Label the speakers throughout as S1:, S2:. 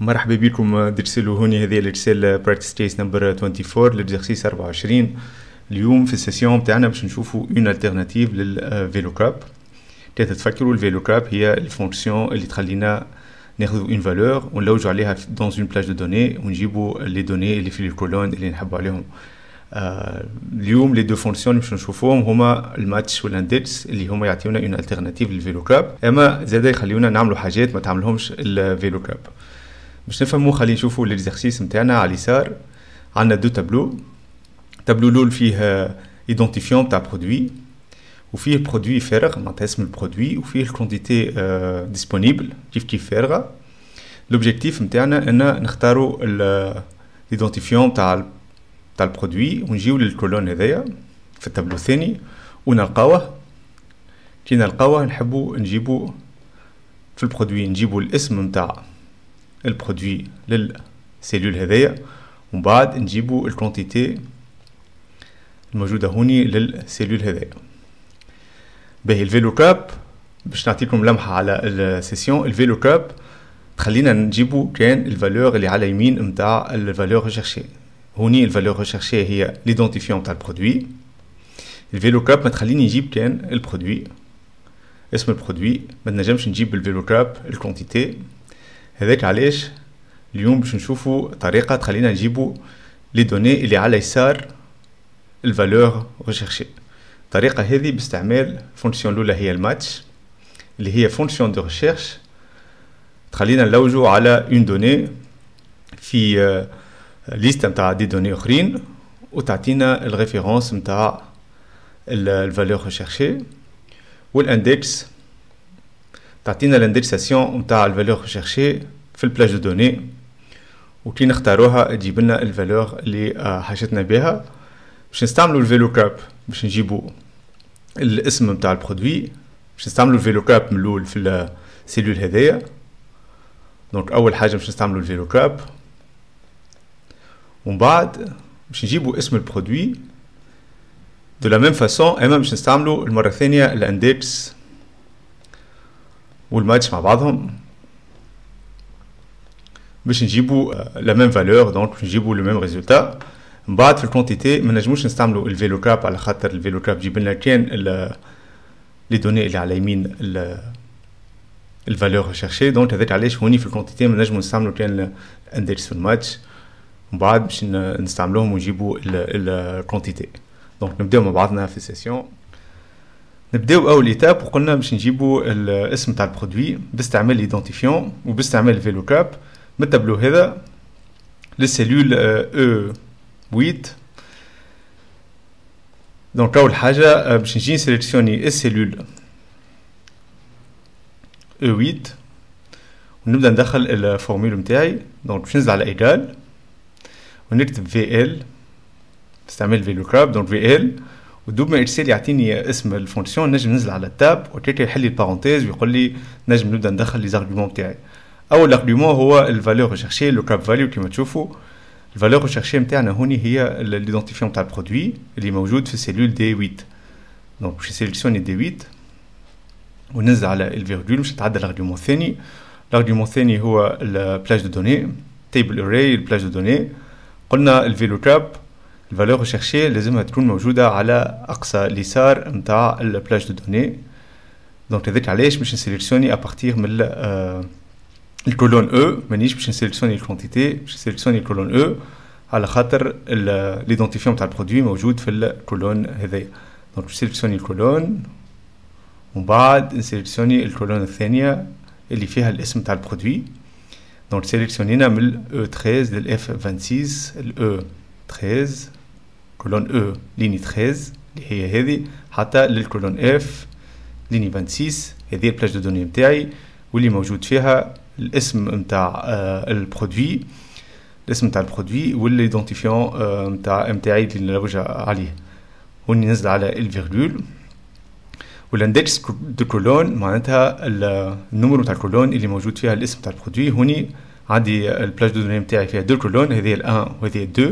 S1: مرحبا بكم درسلو هوني هذه الرسالة براكتس تيس نمبر 24 لl'exercice 24 اليوم في السيسيون بتاعنا باش نشوفو اون الترناتيف للفيلو كراب تتفكروا الفيلو كراب هي الفونكسيون اللي تخلينا ناخذ اون فالور ونلوجو عليها دون اون بلاج دو دوني ونجيبو لي دوني اللي في الكولون اللي نحبو عليهم آه اليوم لي دو فونكسيون اللي باش نشوفوهم هما الماتش والاندكس اللي هما يعطيونا اون الترناتيف للفيلو كراب اما زادا يخليونا نعملو حاجات ما تعملهمش الفيلو كراب باش نفهمو خلينا نشوفو ليزارسيس نتاعنا على اليسار عندنا دو تابلو تابلو الاول فيه ايدونتيفيون تاع برودوي وفيه برودوي فارغ معناتها اسم البرودوي وفيه الكونتيتي اه ديسپونيبل كيف كيف فارغه لوبجيكتيف نتاعنا ان نختارو ليدونتيفيون تاع تاع البرودوي ونجيو للكولون هذايا في التابلو الثاني ونلقاوه كي نلقاوه نحبو نجيبو في البرودوي نجيبو الاسم نتاع البرودوي للسيلول هذايا ومن بعد نجيبو الكونتيتي الموجودة هوني للسيلول هذايا باهي الفيلو كاب باش نعطيكم لمحة على السيسيون الفيلو كاب تخلينا نجيبو كان الفالور اللي على اليمين متاع الفالور ريشيرشي هوني الفالور ريشيرشي هي ليدونتيفيون متاع البرودوي الفيلو كاب ما تخليني نجيب كان البرودوي اسم البرودوي ما نجمش نجيب بالفيلو كاب الكونتيتي هذاك علاش اليوم باش نشوفوا طريقه تخلينا نجيبوا لي دوني اللي على يسار الفالور ريشيرشي الطريقه هذه باستعمال فونكسيون الاولى هي الماتش اللي هي فونكسيون دو ريشيرش تخلينا نلوجو على اون دوني في آه، ليست نتاع دي دوني اخرين وتعطينا الريفيرونس نتاع الفالور ريشيرشي والاندكس تعطينا الاندرساسيون نتاع الفالور ريشيرشي في البلاج دو دوني وكي نختاروها تجيب لنا الفالور اللي آه، حاجتنا بها باش نستعملوا الفيلو كاب باش نجيبوا الاسم نتاع البرودوي باش نستعملوا الفيلو كاب من الاول في السيلول هذايا دونك اول حاجه باش نستعملوا الفيلو كاب ومن بعد باش نجيبوا اسم البرودوي دو لا ميم فاسون اما باش نستعملوا المره الثانيه الاندكس ou le match Je obtenir la même valeur, donc je vais le même résultat. Je vais obtenir la quantité, je vais installer le vélocap, je vais les données, les valeurs recherchées. Donc je vais obtenir la quantité, je vais match, je vais la quantité. Donc je vais la quantité. نبداو اول ايتاب وقلنا باش نجيبو الاسم تاع البرودوي باستعمال ايدونتيفيون وباستعمال فيلو كاب من التابلو هذا للسيلول آه، او 8 دونك اول حاجه آه، باش نجي نسيليكسيوني السيلول او 8 ونبدا ندخل الفورمول نتاعي دونك باش ننزل على ايجال ونكتب في ال نستعمل فيلو كاب دونك في ال ودوب ما ارسال يعطيني اسم الفونكسيون نجم ننزل على التاب وكيك يحل لي البارونتيز ويقول لي نجم نبدا ندخل لي زارغيومون تاعي اول ارغيومون هو الفالور ريشيرشي لو كاب فاليو كيما تشوفوا الفالور ريشيرشي نتاعنا هوني هي ليدونتيفيون تاع البرودوي اللي موجود في سيلول دي 8 دونك باش سيليكسيوني دي 8 وننزل على الفيرجول باش نتعدى الارغيومون الثاني الارغيومون الثاني هو البلاج دو دوني تيبل اري البلاج دو دوني قلنا الفيلو كاب La valeur recherchée les zones de traitement, m'ajoutent à l'axe de la plage de données. Donc, les décalages, je vais sélectionner à partir de la colonne E, je vais sélectionner la quantité, je vais sélectionner la colonne E, pour trouver l'identifiant du produit, je vais ajouter de la colonne Donc, je sélectionne la colonne, je vais sélectionner la colonne Fenya, et je vais du produit. Donc, je sélectionne à partir de l'E13, de l'F26, l'E13. كولون او ليني 13 اللي هي هذه حتى للكولون اف ليني 26 هذه البلاج دو دوني نتاعي واللي موجود فيها الاسم نتاع البرودوي الاسم نتاع البرودوي والايدونتيفيون نتاع نتاعي اللي نلوج عليه واني نزل على الفيرجول والاندكس دو كولون معناتها النمر نتاع الكولون اللي موجود فيها الاسم نتاع البرودوي هوني عندي البلاج دو دوني نتاعي فيها دو كولون هذه ال1 وهذه ال2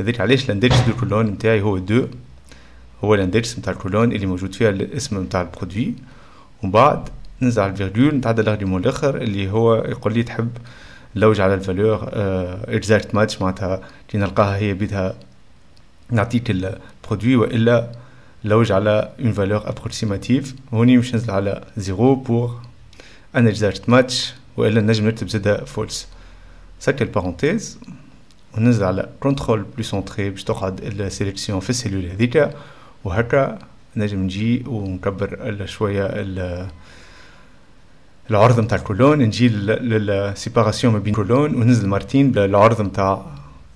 S1: هذيك علاش الاندكس دو كولون نتاعي هو دو هو الاندكس نتاع الكولون اللي موجود فيها الاسم نتاع البرودوي ومن بعد نزع الفيرجول نتعدى لارجيمون الاخر اللي هو يقول لي تحب لوج على الفالور اكزاكت ماتش معناتها كي نلقاها هي بيدها نعطيك البرودوي والا لوج على اون فالور ابروكسيماتيف هوني مش نزل على زيرو بور ان اكزاكت ماتش والا نجم نكتب زاده فولس سكر البارونتيز ونزل على كنترول بلس انتري باش تقعد السيليكسيون في السيلول هذيك وهكا نجم نجي ونكبر شويه العرض نتاع الكولون نجي للسيباراسيون ما بين الكولون ونزل مرتين بالعرض نتاع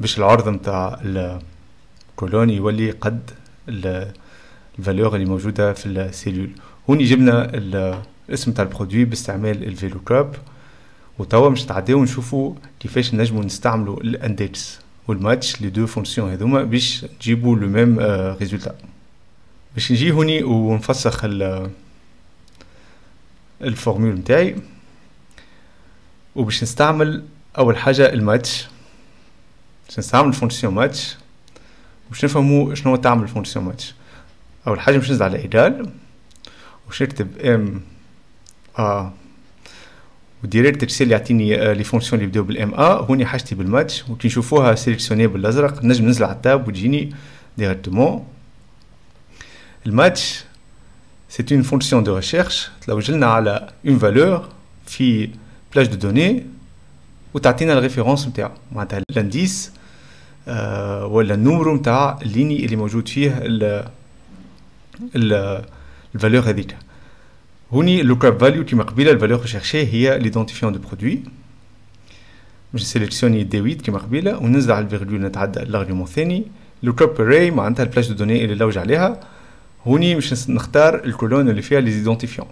S1: باش العرض نتاع الكولون يولي قد الفالور اللي موجوده في السيلول هوني جبنا الاسم تاع البرودوي باستعمال الفيلو كاب وتوا مش تعديو نشوفو كيفاش نجمو نستعملو الاندكس والماتش لي دو فونكسيون هذوما باش تجيبو لو ميم آه، ريزولتا باش نجي هوني ونفسخ ال الفورمول نتاعي وباش نستعمل اول حاجه الماتش باش نستعمل الفونكسيون ماتش باش نفهمو شنو تعمل الفونكسيون ماتش اول حاجه باش نزيد على ايجال وباش نكتب ام ا آه، وديريكت يرسل يعطيني آه، لي فونكسيون اللي يبداو بالام ا هوني حاجتي بالماتش وكي نشوفوها سيليكسيوني بالازرق نجم ننزل على التاب وتجيني ديريكتومون الماتش سي اون فونكسيون دو ريشيرش تلوجلنا على اون فالور في بلاج دو دوني وتعطينا الريفيرونس نتاعو معناتها الانديس آه، ولا النومرو نتاع الليني اللي موجود فيه ال الفالور هذيك هوني lookup value كيما قبيله الفاليو ريشيرشي هي ليدونتيفيون دو برودوي باش نسيليكسيوني دي 8 كيما قبيله وننزل على الفيرغول نتعدى ثاني الثاني lookup array معناتها البلاش دو دوني اللي لوج عليها هوني باش نختار الكولون اللي فيها ليزيدونتيفيون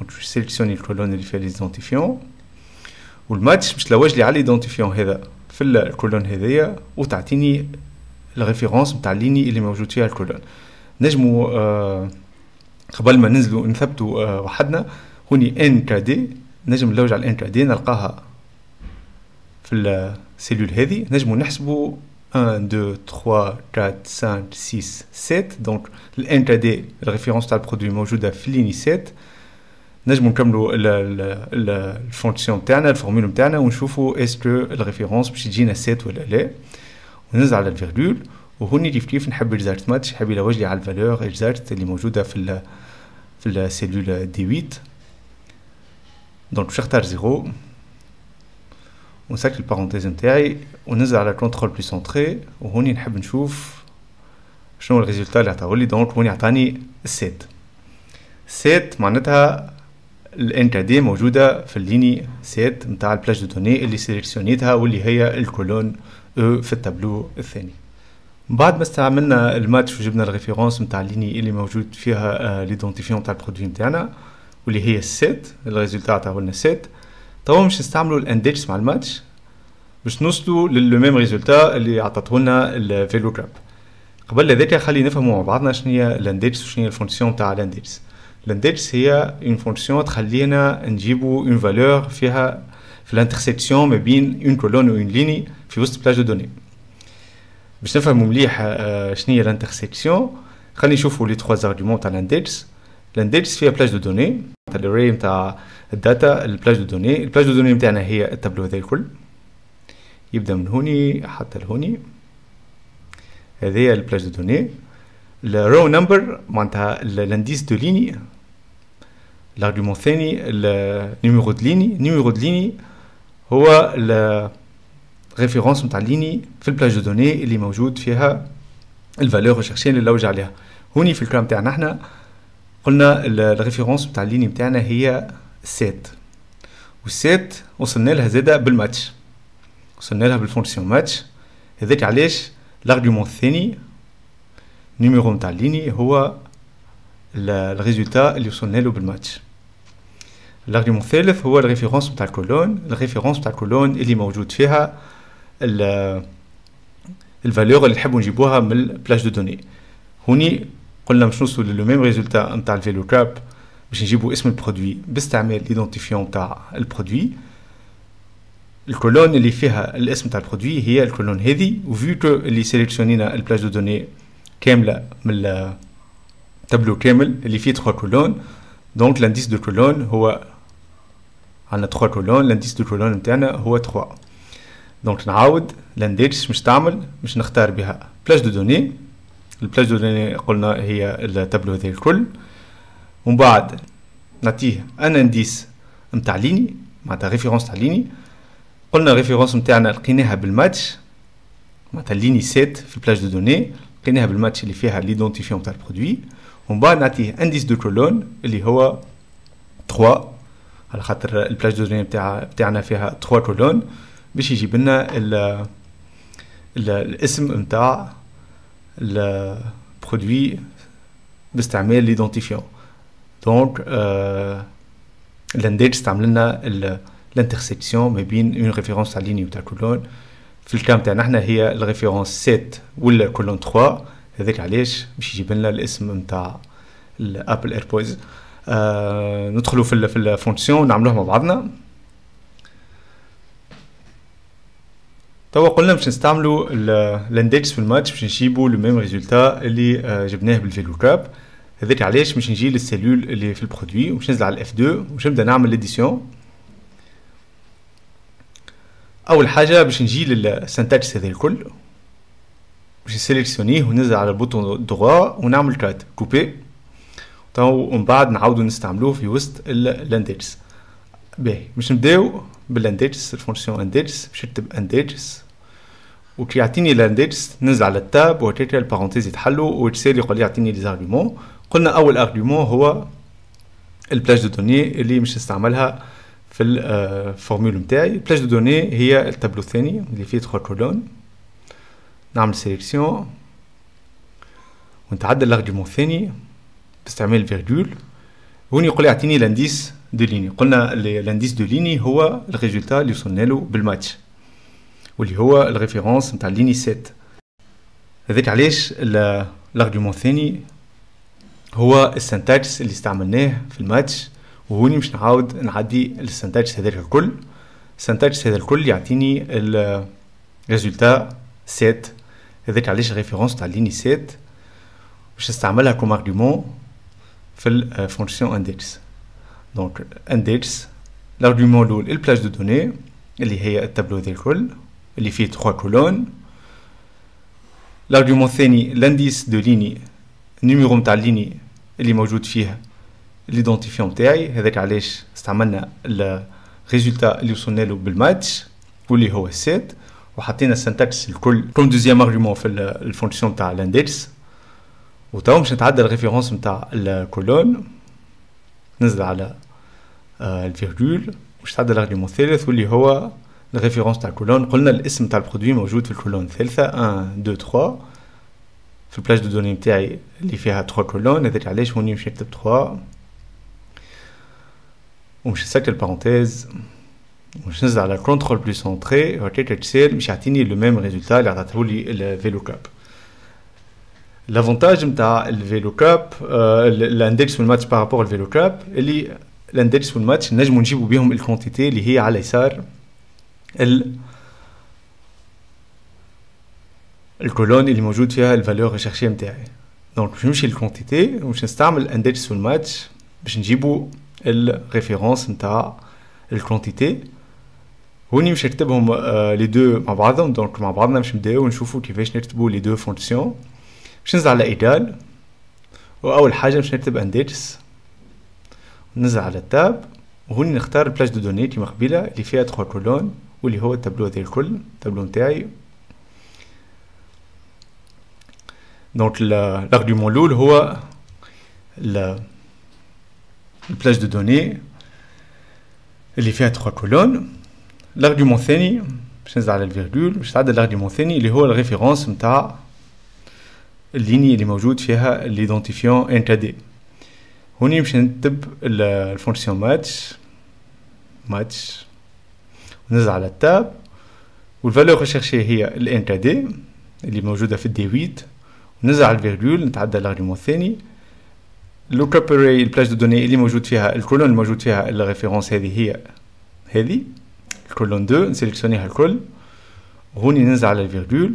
S1: دونك باش سيليكسيوني الكولون اللي فيها ليزيدونتيفيون والماتش باش لوج لي على ليدونتيفيون هذا في الكولون هذيا وتعطيني الريفيرونس نتاع ليني اللي موجود فيها الكولون نجمو آه قبل ما ننزلوا نثبتوا آه، وحدنا هوني ان كادي نجم نلوج على الان كادي نلقاها في السيلول هذه نجمو نحسبوا 1 2 3 4 5 6 7 دونك الان كادي الريفيرونس تاع البرودوي موجوده في ليني 7 نجمو نكملوا الفونكسيون تاعنا الفورمول تاعنا ونشوفوا اسكو الريفيرونس باش تجينا 7 ولا لا ونزل على الفيرجول وهوني كيف كيف نحب جزارة ماتش حاب يلوج لي على الفالور جزارة اللي موجودة في في السيلول دي 8 دونك باش نختار زيرو ونسكر البارونتيز نتاعي وننزل على كونترول بلي سونتري وهوني نحب نشوف شنو الريزولتا اللي لي دونك هوني عطاني السيت سيت معناتها الانتر دي موجودة في الليني سيت متاع البلاج دو دوني اللي سيليكسيونيتها واللي هي الكولون او في التابلو الثاني بعد ما استعملنا الماتش وجبنا الريفيرونس نتاع ليني اللي موجود فيها آه، ليدونتيفيون تاع البرودوي نتاعنا واللي هي السيت الريزولتا تاعو لنا سيت توا باش نستعملوا الاندكس مع الماتش باش نوصلوا للو ميم ريزولتا اللي عطاته لنا الفيلو جراب قبل ذاك خلي نفهموا مع بعضنا شنو هي الاندكس وشنو هي الفونكسيون تاع الاندكس الاندكس هي اون فونكسيون تخلينا نجيبوا اون فالور فيها في الانترسيكسيون ما بين اون كولون و اون ليني في وسط بلاج دو دوني باش نفهموا مليح آه، شنو هي الانترسيكسيون خلينا نشوفوا لي تخوا زارغيومون تاع الاندكس الاندكس فيها بلاج دو دوني تاع الري تاع الداتا البلاج دو دوني البلاج دو دوني نتاعنا هي التابلو هذا الكل يبدا من هوني حتى لهوني هذه البلاج دو دوني الرو نمبر معناتها الانديس دو ليني الارجيومون الثاني النيميرو دو ليني النيميرو دو ليني هو ريفيرونس نتاع ليني في البلاج دو دوني اللي موجود فيها الفالور ريشيرشي اللي لوج عليها هوني في الكلام تاعنا احنا قلنا الريفيرونس نتاع ليني نتاعنا هي سيت والسيت وصلنا لها زاده بالماتش وصلنا لها بالفونكسيون ماتش هذاك علاش لارغيومون الثاني نيميرو نتاع ليني هو الريزولتا اللي وصلنا له بالماتش لارغيومون الثالث هو الريفيرونس نتاع الكولون الريفيرونس نتاع الكولون اللي موجود فيها الفالور اللي نحبوا نجيبوها من البلاج دو دوني هوني قلنا باش نوصلوا لو ميم ريزولتا نتاع الفيلو كاب باش نجيبوا اسم البرودوي باستعمال ليدونتيفيون تاع البرودوي الكولون اللي فيها الاسم تاع البرودوي هي الكولون هذه وفي كو اللي سيليكسيونينا البلاج دو دوني كامله من التابلو كامل اللي فيه 3 كولون دونك لانديس دو كولون هو عندنا 3 كولون لانديس دو كولون نتاعنا هو 3 دونك نعاود لانديرس مش تعمل مش نختار بها بلاج دو دوني البلاج دو دوني قلنا هي التابلو هذا الكل ومن بعد نعطيه ان انديس نتاع ليني معناتها ريفيرونس تاع ليني قلنا ريفيرونس نتاعنا لقيناها بالماتش معناتها ليني سيت في البلاج دو دوني لقيناها بالماتش اللي فيها ليدونتيفيون تاع البرودوي ومن بعد نعطيه انديس دو كولون اللي هو 3 على خاطر البلاج دو دوني بتاع بتاعنا فيها 3 كولون باش يجيب لنا ال الاسم نتاع البرودوي باستعمال ليدونتيفيون دونك الانديج استعملنا الانترسيكسيون ما بين اون ريفيرونس تاع ليني وتاع كولون في الكام تاعنا احنا هي الريفيرونس 7 ولا كولون 3 هذاك علاش باش يجيب لنا الاسم نتاع الابل ايربوز ندخلوا في الفونكسيون نعملوه مع بعضنا توا قلنا باش نستعملوا الانديكس في الماتش باش نجيبوا لو ميم ريزولتا اللي آه، جبناه بالفيلو كاب هذاك علاش باش نجي للسيلول اللي في البرودوي وباش ننزل على الاف 2 وباش نبدا نعمل ليديسيون اول حاجه باش نجي للسنتاكس هذا الكل باش نسيليكسيونيه وننزل على البوتون دغوا ونعمل كات كوبي تو ومن بعد نعاودو نستعملوه في وسط الاندكس باهي باش نبداو بالانديجس الفونكسيون انديجس باش نكتب انديجس وكي يعطيني الانديجس ننزل على التاب وهكاك البارونتيز يتحلوا ويتسال يقول يعطيني لي زارغيمون قلنا اول ارغيمون هو البلاج دو دوني اللي مش نستعملها في الفورمول نتاعي البلاج دو دوني هي التابلو الثاني اللي فيه تخوا كولون نعمل سيليكسيون ونتعدل الارغيومون الثاني باستعمال فيرجول هوني يقول يعطيني اعطيني لانديس دو ليني قلنا لانديس دو ليني هو الريزولتا اللي وصلنا له بالماتش واللي هو الريفيرونس نتاع ليني 7 هذاك علاش الارجيومون الثاني هو السنتاكس اللي استعملناه في الماتش وهوني مش نعاود نعدي السنتاكس هذاك الكل السنتاكس هذا الكل يعطيني الريزولتا 7 هذاك علاش الريفيرونس تاع ليني 7 باش نستعملها كوم ارجيومون في الفونكسيون اندكس Donc, index, l'argument de la plage de données, il y a le tableau de col, il y a trois colonnes, l'argument de l'indice de ligne, le numéro de la ligne, il m'ajoutera l'identifiant de la ligne, il m'a donné le résultat de la match, il m'a donné le résultat de la il m'a donné le résultat de la comme deuxième argument, il la fonction de l'index, ou alors il m'a donné la référence de la colonne. نزل على آه، الفيرجول وش تعدل الغليمو الثالث واللي هو الريفيرونس تاع الكولون قلنا الاسم تاع البرودوي موجود في الكولون الثالثه 1 2 3 في البلاج دو دوني تاعي اللي فيها 3 كولون هذاك علاش هوني نمشي نكتب 3 ومش نسكر البارونتيز ومش نزل على كونترول بلو سونتري هكاك تسير باش يعطيني لو ميم ريزولتا اللي عطاتهولي الفيلو كاب لافونتاج نتاع الفيلو كاب الاندكس الماتش بارابور الفيلو كاب اللي الاندكس الماتش نجمو نجيبو بيهم الكونتيتي اللي هي على يسار ال الكولون اللي موجود فيها الفالور ريشيرشي نتاعي دونك باش نمشي للكونتيتي باش نستعمل الاندكس الماتش باش نجيبو الريفيرونس نتاع الكونتيتي هوني باش نكتبهم لي دو مع بعضهم دونك مع بعضنا باش نبداو نشوفو كيفاش نكتبو لي دو فونكسيون مش ننزل على ايدال واول حاجه مش نكتب انديتس ننزل على التاب وهون نختار بلاج دو دوني كيما قبيله اللي فيها تخوا كولون واللي هو التابلو هذا الكل التابلو نتاعي دونك لارغيومون الاول هو البلاج دو دوني اللي فيها تخوا كولون لارغيومون الثاني باش ننزل على الفيرجول باش تعدل لارغيومون الثاني اللي هو الريفيرونس نتاع الليني اللي موجود فيها ليدونتيفيون انت دي هوني باش نكتب الفونكسيون ماتش ماتش ونزل على التاب والفالور ريشيرشي هي الانت دي اللي موجوده في الدي 8 ونزل على الفيرجول نتعدى الارجيومون الثاني لوك اب اري البلاج دو دوني اللي موجود فيها الكولون الموجود فيها الريفيرونس هذه هي هذه الكولون 2 نسيليكسيونيها الكل هوني ننزل على الفيرجول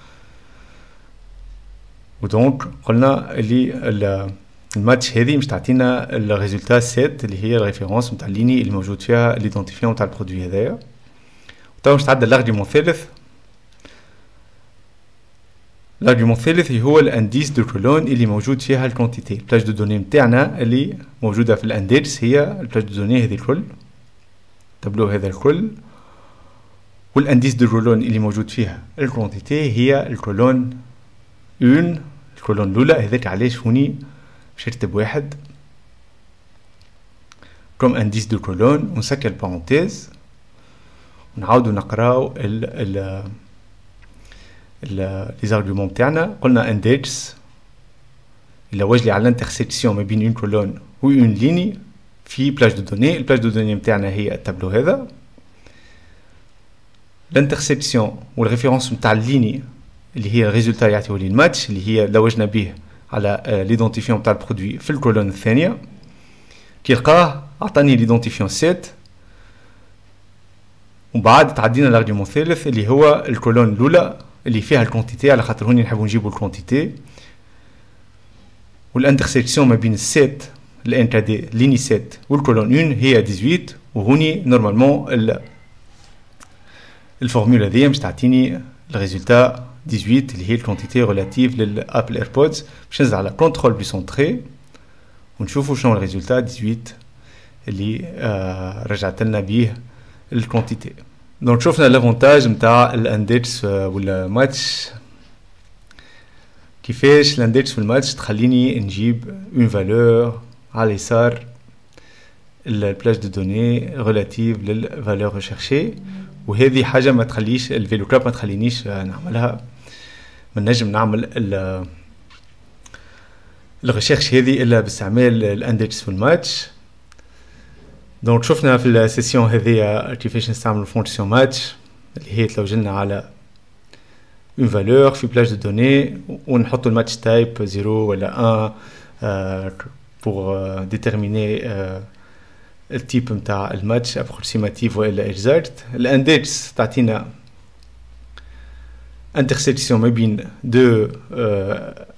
S1: ودونك قلنا اللي الماتش هذه مش تعطينا الريزولتا سيت اللي هي الريفيرونس نتاع ليني اللي موجود فيها ليدونتيفيون تاع البرودوي هذايا تو مش تعدى الارجيومون الثالث الارجيومون الثالث هو الانديس دو كولون اللي موجود فيها الكونتيتي بلاج دو دوني نتاعنا اللي موجوده في الانديس هي البلاج دو دوني هذه الكل تابلو هذا الكل والانديس دو كولون اللي موجود فيها الكونتيتي هي الكولون 1 الكولون لهم لولا هذاك علاش هوني مشيت بواحد كوم انديس دو كولون ونسكر البارونتيز ونعاود نقراو ال ال لي زارغومون تاعنا قلنا اندكس الى واجلي على الانترسيكسيون ما بين اون كولون و اون ليني في بلاج دو دوني البلاج دو دوني تاعنا هي التابلو هذا الانترسيكسيون والريفيرونس نتاع الليني اللي هي الريزولتا يعطيه لي الماتش اللي هي لوجنا به على آه، ليدونتيفيون تاع البرودوي في الكولون الثانيه كي لقاه عطاني ليدونتيفيون 7 ومن بعد تعدينا لارجيومون الثالث اللي هو الكولون الاولى اللي فيها الكونتيتي على خاطر هوني نحبو نجيبو الكونتيتي والانترسيكسيون ما بين السيت الان كادي ليني سيت والكولون اون هي 18 وهوني نورمالمون الفورمولا هذيا باش تعطيني الريزولتا 18, il y a la quantité relative à l'Apple AirPods. Je vais faire le contrôle du centré. On trouve le résultat. 18, il y a la quantité. Donc, je vais faire l'avantage de l'index euh, ou le match. qui fait l'index ou le match, c'est qu'il y a une valeur à l'essor de la plage de données relative à la valeur recherchée. Et le cas, c'est que le من نجم نعمل الغشيخش هذه الا باستعمال الاندكس في الماتش دونك شفنا في السيسيون هذه كيفاش نستعمل فونكسيون ماتش اللي هي تلوجلنا على اون فالور في بلاج دو دوني ونحطو الماتش تايب 0 ولا 1 بور ديتيرميني التيب نتاع الماتش ابروكسيماتيف والا اكزاكت الاندكس تعطينا انترسبسيون ما بين دو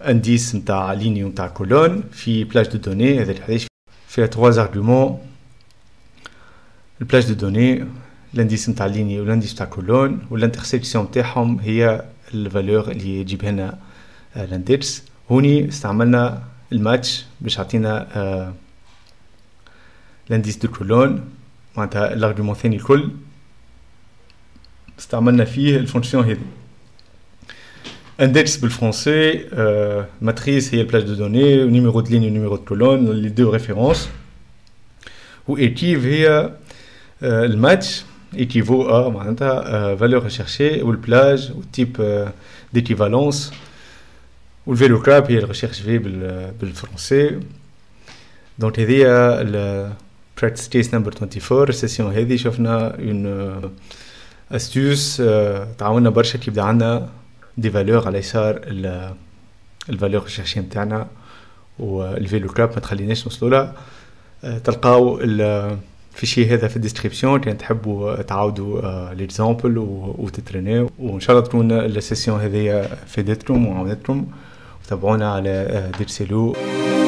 S1: انديس نتاع ليني نتاع كولون في بلاج دو دوني هذا الحديث فيها تخوا ارغيومون البلاج دو دوني الانديس نتاع ليني والانديس نتاع كولون والانترسيكسيون تاعهم هي الفالور اللي يجيب لنا الانديكس هوني استعملنا الماتش باش عطينا آه لانديس دو كولون معناتها الارغيومون الثاني الكل استعملنا فيه الفونكسيون هذي Index le français, euh, matrice et plage de données, numéro de ligne et numéro de colonne, les deux références. Ou équivalent euh, euh, le match équivaut à euh, valeur recherchée, ou le plage, ou type d'équivalence, ou le vélo crap et la recherche V le français. Donc, il y a le practice case number 24, session vous شفنا une astuce تعاوننا برشا qui بدا عندنا دي فالور على يسار الفالور الشخصيه نتاعنا والفيلو كاب ما تخليناش نوصلوا لها تلقاو شيء هذا في الديسكريبسيون كان تحبوا تعاودوا ليكزامبل وتتريني وان شاء الله تكون السيسيون هذه فادتكم وعاونتكم وتابعونا على ديرسيلو